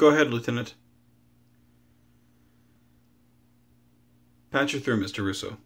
Go ahead, Lieutenant. Patch her through, Mr. Russo.